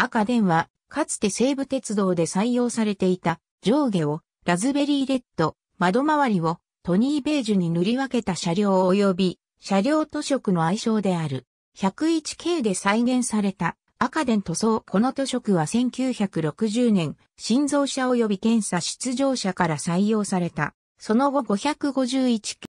赤電は、かつて西武鉄道で採用されていた上下をラズベリーレッド、窓周りをトニーベージュに塗り分けた車両及び車両塗色の愛称である。101系で再現された赤電塗装この塗色は1960年、新造車及び検査出場者から採用された。その後551 k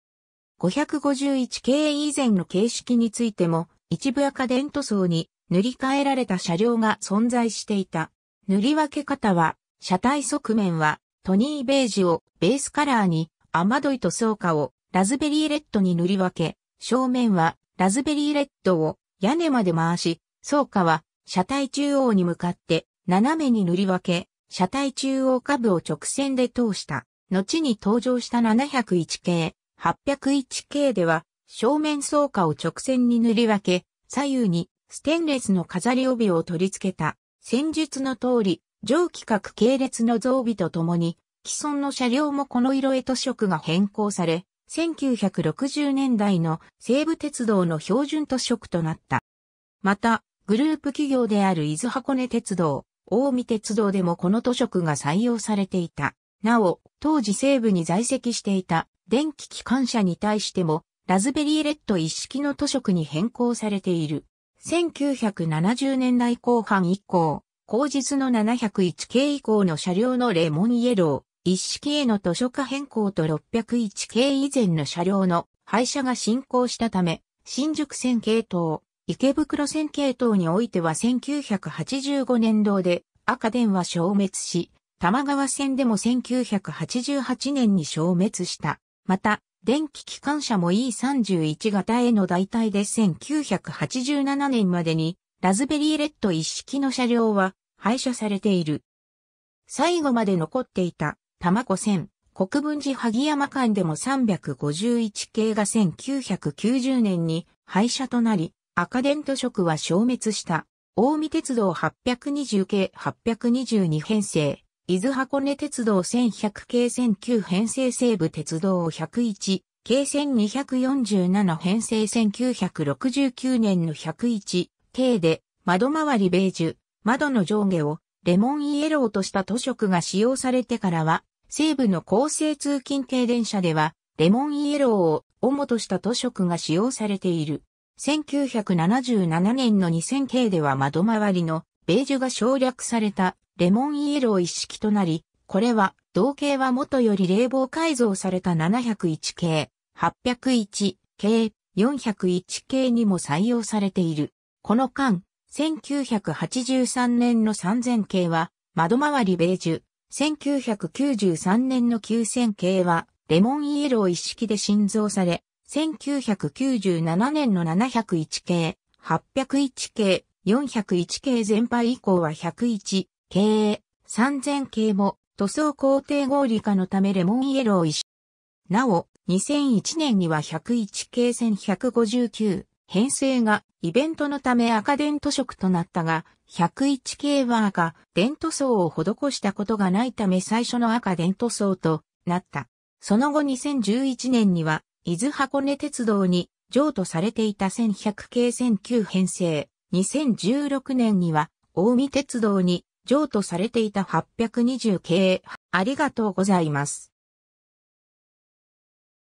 551系以前の形式についても一部赤電塗装に塗り替えられた車両が存在していた。塗り分け方は、車体側面はトニーベージュをベースカラーに、雨どい塗装化をラズベリーレッドに塗り分け、正面はラズベリーレッドを屋根まで回し、装化は車体中央に向かって斜めに塗り分け、車体中央下部を直線で通した。後に登場した701系、801系では正面装化を直線に塗り分け、左右にステンレスの飾り帯を取り付けた、戦術の通り、上規格系列の増備とともに、既存の車両もこの色へと色が変更され、1960年代の西武鉄道の標準と色となった。また、グループ企業である伊豆箱根鉄道、大見鉄道でもこの塗色が採用されていた。なお、当時西部に在籍していた電気機関車に対しても、ラズベリーレッド一式の塗色に変更されている。1970年代後半以降、後日の701系以降の車両のレモンイエロー、一式への図書化変更と601系以前の車両の廃車が進行したため、新宿線系統、池袋線系統においては1985年度で赤電は消滅し、玉川線でも1988年に消滅した。また、電気機関車も E31 型への代替で1987年までにラズベリーレッド一式の車両は廃車されている。最後まで残っていた玉子線国分寺萩山間でも351系が1990年に廃車となり、赤電図色は消滅した。大見鉄道820系822編成、伊豆箱根鉄道1100系線9編成西部鉄道101、系線247編成1969年の101、系で、窓周りベージュ、窓の上下をレモンイエローとした塗色が使用されてからは、西部の高性通勤停電車では、レモンイエローを主とした塗色が使用されている。1977年の2000系では窓周りのベージュが省略されたレモンイエロー一式となり、これは、同型は元より冷房改造された701系、801系、401系にも採用されている。この間、1983年の3000系は、窓回りベージュ、1993年の9000系は、レモンイエロー一式で新造され、1997年の701系、801系、401系全廃以降は101、経3000系も塗装工程合理化のためレモンイエロー一なお、2001年には101系1159編成がイベントのため赤電塗色となったが、101系は赤電塗装を施したことがないため最初の赤電塗装となった。その後2011年には、伊豆箱根鉄道に譲渡されていた1100系1009編成。2016年には、大見鉄道に譲渡されていた820系。ありがとうございます。